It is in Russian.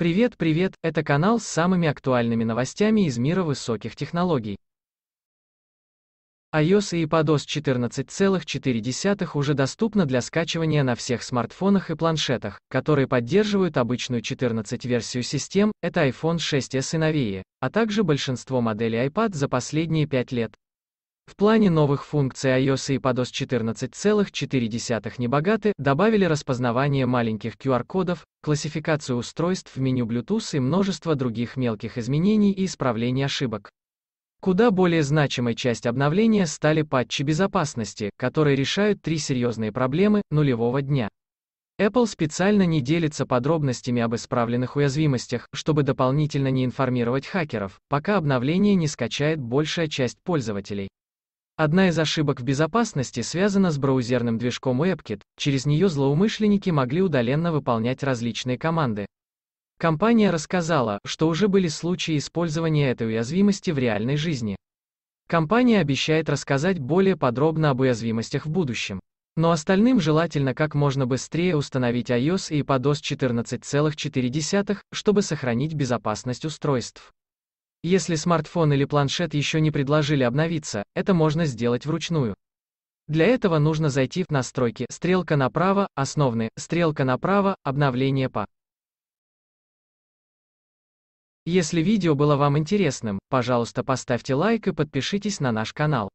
Привет, привет, это канал с самыми актуальными новостями из мира высоких технологий. iOS и iPadOS 14.4 уже доступно для скачивания на всех смартфонах и планшетах, которые поддерживают обычную 14-версию систем, это iPhone 6s и новее, а также большинство моделей iPad за последние 5 лет. В плане новых функций iOS и iPadOS 14,4 небогаты добавили распознавание маленьких QR-кодов, классификацию устройств в меню Bluetooth и множество других мелких изменений и исправлений ошибок. Куда более значимой часть обновления стали патчи безопасности, которые решают три серьезные проблемы нулевого дня. Apple специально не делится подробностями об исправленных уязвимостях, чтобы дополнительно не информировать хакеров, пока обновление не скачает большая часть пользователей. Одна из ошибок в безопасности связана с браузерным движком WebKit, через нее злоумышленники могли удаленно выполнять различные команды. Компания рассказала, что уже были случаи использования этой уязвимости в реальной жизни. Компания обещает рассказать более подробно об уязвимостях в будущем. Но остальным желательно как можно быстрее установить iOS и iPadOS 14.4, чтобы сохранить безопасность устройств. Если смартфон или планшет еще не предложили обновиться, это можно сделать вручную. Для этого нужно зайти в настройки, стрелка направо, основные, стрелка направо, обновление по. Если видео было вам интересным, пожалуйста поставьте лайк и подпишитесь на наш канал.